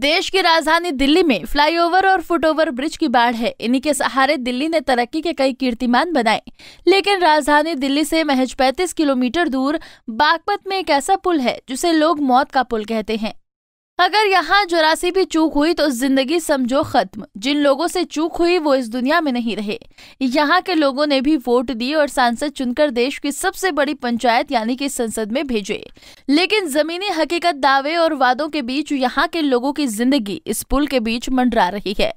देश की राजधानी दिल्ली में फ्लाईओवर और फुटओवर ब्रिज की बाढ़ है इन्हीं के सहारे दिल्ली ने तरक्की के कई कीर्तिमान बनाए लेकिन राजधानी दिल्ली से महज 35 किलोमीटर दूर बागपत में एक ऐसा पुल है जिसे लोग मौत का पुल कहते हैं अगर यहाँ जरासी भी चूक हुई तो जिंदगी समझो खत्म जिन लोगों से चूक हुई वो इस दुनिया में नहीं रहे यहाँ के लोगों ने भी वोट दिए और सांसद चुनकर देश की सबसे बड़ी पंचायत यानी कि संसद में भेजे लेकिन जमीनी हकीकत दावे और वादों के बीच यहाँ के लोगों की जिंदगी इस पुल के बीच मंडरा रही है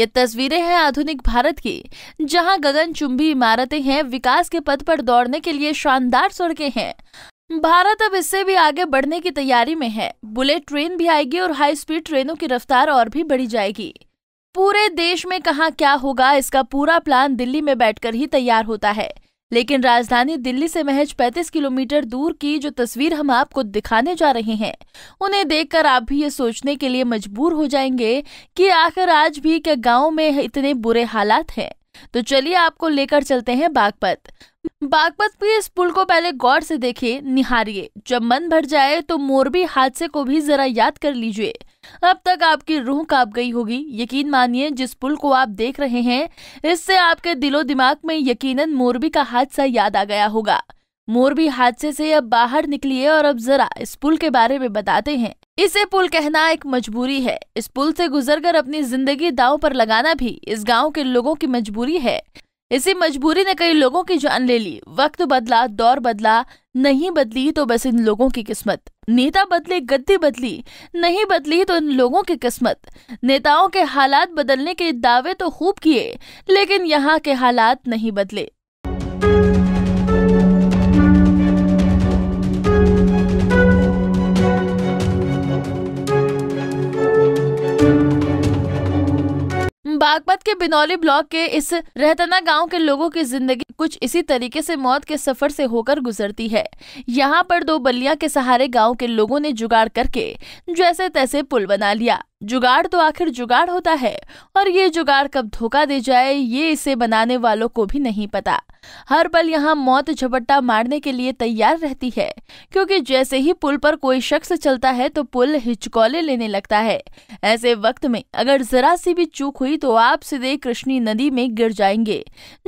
ये तस्वीरें हैं आधुनिक भारत की जहां गगनचुंबी इमारतें हैं विकास के पथ पर दौड़ने के लिए शानदार सड़कें हैं भारत अब इससे भी आगे बढ़ने की तैयारी में है बुलेट ट्रेन भी आएगी और हाई स्पीड ट्रेनों की रफ्तार और भी बढ़ी जाएगी पूरे देश में कहा क्या होगा इसका पूरा प्लान दिल्ली में बैठकर ही तैयार होता है लेकिन राजधानी दिल्ली से महज 35 किलोमीटर दूर की जो तस्वीर हम आपको दिखाने जा रहे हैं उन्हें देखकर आप भी ये सोचने के लिए मजबूर हो जाएंगे कि आखिर आज भी क्या गाँव में इतने बुरे हालात हैं तो चलिए आपको लेकर चलते हैं बागपत बागपत के इस पुल को पहले गौर से देखिए निहारिए जब मन भर जाए तो मोरबी हादसे को भी जरा याद कर लीजिए अब तक आपकी रूह कांप गई होगी यकीन मानिए जिस पुल को आप देख रहे हैं इससे आपके दिलो दिमाग में यकीनन मोरबी का हादसा याद आ गया होगा मोरबी हादसे से अब बाहर निकलिए और अब जरा इस पुल के बारे में बताते हैं इसे पुल कहना एक मजबूरी है इस पुल से गुजरकर अपनी जिंदगी दांव पर लगाना भी इस गांव के लोगों की मजबूरी है इसी मजबूरी ने कई लोगों की जान ले ली वक्त बदला दौर बदला नहीं बदली तो बस इन लोगों की किस्मत नेता बदले गद्दी बदली नहीं बदली तो इन लोगों की किस्मत नेताओं के हालात बदलने के दावे तो खूब किए लेकिन यहाँ के हालात नहीं बदले बागपत के बिनौली ब्लॉक के इस रहतना गांव के लोगों की जिंदगी कुछ इसी तरीके से मौत के सफर से होकर गुजरती है यहाँ पर दो बलिया के सहारे गांव के लोगों ने जुगाड़ करके जैसे तैसे पुल बना लिया जुगाड़ तो आखिर जुगाड़ होता है और ये जुगाड़ कब धोखा दे जाए ये इसे बनाने वालों को भी नहीं पता हर पल यहाँ मौत झपट्टा मारने के लिए तैयार रहती है क्योंकि जैसे ही पुल पर कोई शख्स चलता है तो पुल हिचकोले लेने लगता है ऐसे वक्त में अगर जरा सी भी चूक हुई तो आप सीधे कृष्णी नदी में गिर जाएंगे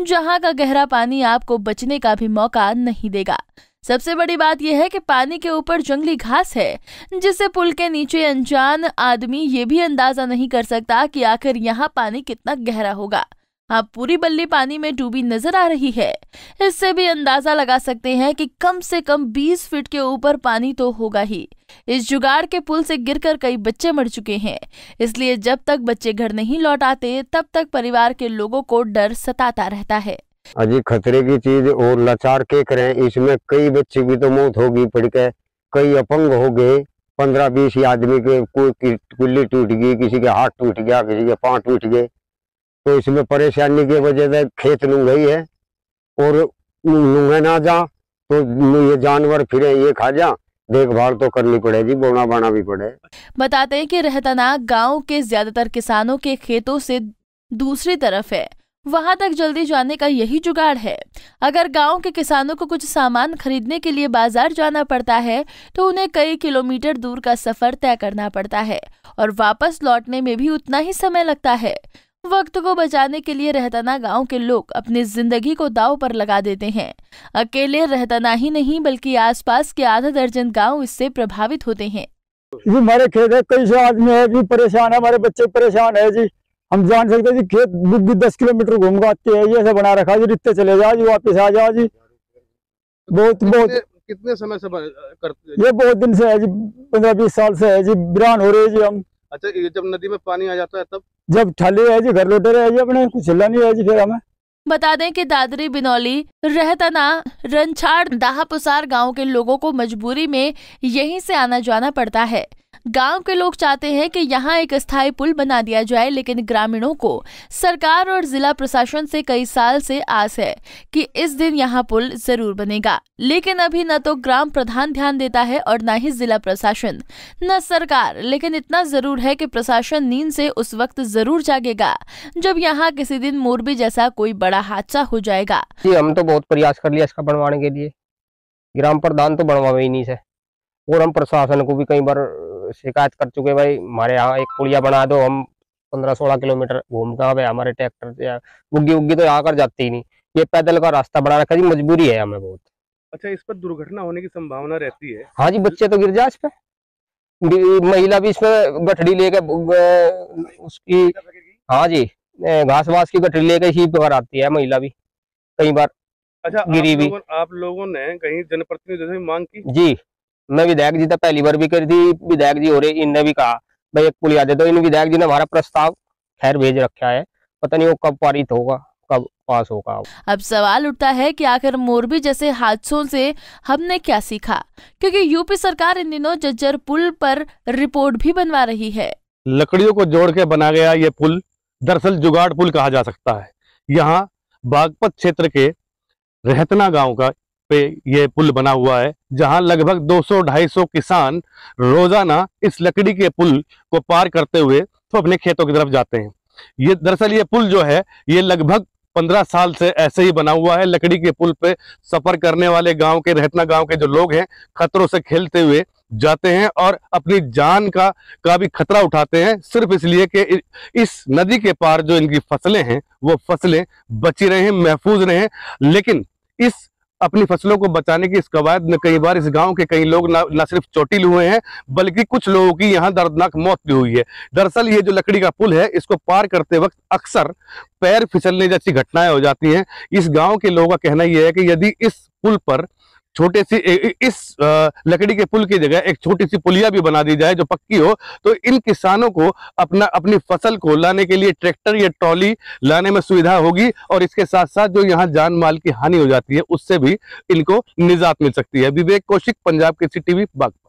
जहाँ का गहरा पानी आपको बचने का भी मौका नहीं देगा सबसे बड़ी बात यह है कि पानी के ऊपर जंगली घास है जिससे पुल के नीचे अनजान आदमी ये भी अंदाजा नहीं कर सकता कि आखिर यहाँ पानी कितना गहरा होगा अब पूरी बल्ली पानी में डूबी नजर आ रही है इससे भी अंदाजा लगा सकते हैं कि कम से कम 20 फीट के ऊपर पानी तो होगा ही इस जुगाड़ के पुल से गिरकर कई बच्चे मर चुके हैं इसलिए जब तक बच्चे घर नहीं लौट आते तब तक परिवार के लोगों को डर सताता रहता है अजी खतरे की चीज और लाचार के करें इसमें कई बच्चे की तो मौत होगी पड़ के कई अपंग हो गए पंद्रह बीस आदमी के कोई कुल्ली टूट गई किसी के हाथ टूट गया किसी के पांव टूट गए तो इसमें परेशानी की वजह से खेत लूंघई है और लूंघे ना जा तो ये जानवर फिर ये खा जा देखभाल तो करनी पड़ेगी बोना बाना भी पड़े बताते हैं कि रहतानाग गांव के ज्यादातर किसानों के खेतों से दूसरी तरफ है वहां तक जल्दी जाने का यही जुगाड़ है अगर गांव के किसानों को कुछ सामान खरीदने के लिए बाजार जाना पड़ता है तो उन्हें कई किलोमीटर दूर का सफर तय करना पड़ता है और वापस लौटने में भी उतना ही समय लगता है वक्त को बचाने के लिए रहताना गांव के लोग अपनी जिंदगी को दाव पर लगा देते हैं अकेले रहताना ही नहीं बल्कि आसपास के आधा दर्जन गांव इससे प्रभावित होते हैं जी हमारे खेत है कई से आदमी है जी परेशान है हमारे बच्चे परेशान है जी हम जान सकते जी खेत भी दस किलोमीटर घूम आते हैं ये बना रखा जी रिश्ते चले जाओ जी वापिस आ जाओ जी बहुत बहुत कितने समय से करते ये बहुत दिन से है जी पंद्रह बीस साल से है जी बिरान हो रहे जी हम अच्छा ये जब नदी में पानी आ जाता है तब जब ठाली है जी घर लौटे रहे जी अपने कुछ हिला नहीं है जी फिर हमें बता दें कि दादरी बिनौली रहतना रनछाड़ दाहापुसार गांव के लोगों को मजबूरी में यहीं से आना जाना पड़ता है गांव के लोग चाहते हैं कि यहां एक स्थायी पुल बना दिया जाए लेकिन ग्रामीणों को सरकार और जिला प्रशासन से कई साल से आस है कि इस दिन यहां पुल जरूर बनेगा लेकिन अभी न तो ग्राम प्रधान ध्यान देता है और न ही जिला प्रशासन न सरकार लेकिन इतना जरूर है कि प्रशासन नींद से उस वक्त जरूर जागेगा जब यहाँ किसी दिन मोरबी जैसा कोई बड़ा हादसा हो जाएगा जी हम तो बहुत प्रयास कर लिया इसका बनवाने के लिए ग्राम प्रधान तो बनवा ही नहीं से और हम प्रशासन को भी कई बार शिकायत कर चुके भाई हमारे यहाँ एक पुलिया बना दो हम पंद्रह सोलह किलोमीटर घूम का हमारे ट्रैक्टर बुग्गी उग्गी तो यहाँ कर जाती ही नहीं ये पैदल का रास्ता बना रखा जी मजबूरी है हमें बहुत अच्छा इस पर दुर्घटना होने की संभावना रहती है हाँ जी बच्चे तो गिर जाए इस पे महिला भी इसमें गठड़ी लेकर उसकी हाँ जी घास वास की गठड़ी लेकर ही बाहर आती है महिला भी कई बार अच्छा गिरी आप भी लोगों, आप लोगों ने कहीं जनप्रतिनिधि मांग की जी मैं विधायक जी तक तो पहली बार भी करी थी विधायक जी हो रहे इनने भी कहा भाई एक पुलिया दे दो इन विधायक जी ने हमारा प्रस्ताव खैर भेज रखा है पता नहीं वो कब पारित होगा कब पास होगा अब सवाल उठता है कि आखिर मोरबी जैसे हादसों से हमने क्या सीखा क्योंकि यूपी सरकार इन दिनों जज्जर पुल पर रिपोर्ट भी बनवा रही है लकड़ियों को जोड़ के बना गया ये पुल दरअसल जुगाड़ पुल कहा जा सकता है यहाँ बागपत क्षेत्र के रहतना गांव का पे ये पुल बना हुआ है जहां लगभग 200-250 किसान रोजाना इस लकड़ी के पुल को पार करते हुए तो अपने खेतों की तरफ जाते हैं ये दरअसल ये पुल जो है ये लगभग 15 साल से ऐसे ही बना हुआ है लकड़ी के पुल पे सफर करने वाले गांव के रहतना गांव के जो लोग हैं खतरों से खेलते हुए जाते हैं और अपनी जान का का भी खतरा उठाते हैं सिर्फ इसलिए कि इस नदी के पार जो इनकी फसलें हैं वो फसलें बची रहे हैं महफूज रहे हैं लेकिन इस अपनी फसलों को बचाने की इस कवायद में कई बार इस गांव के कई लोग न, सिर्फ चोटिल हुए हैं बल्कि कुछ लोगों की यहाँ दर्दनाक मौत भी हुई है दरअसल ये जो लकड़ी का पुल है इसको पार करते वक्त अक्सर पैर फिसलने जैसी घटनाएं हो जाती हैं इस गाँव के लोगों का कहना यह है कि यदि इस पुल पर छोटे सी इस लकड़ी के पुल की जगह एक छोटी सी पुलिया भी बना दी जाए जो पक्की हो तो इन किसानों को अपना अपनी फसल को लाने के लिए ट्रैक्टर या ट्रॉली लाने में सुविधा होगी और इसके साथ साथ जो यहाँ जान माल की हानि हो जाती है उससे भी इनको निजात मिल सकती है विवेक कौशिक पंजाब के सी टीवी बागपत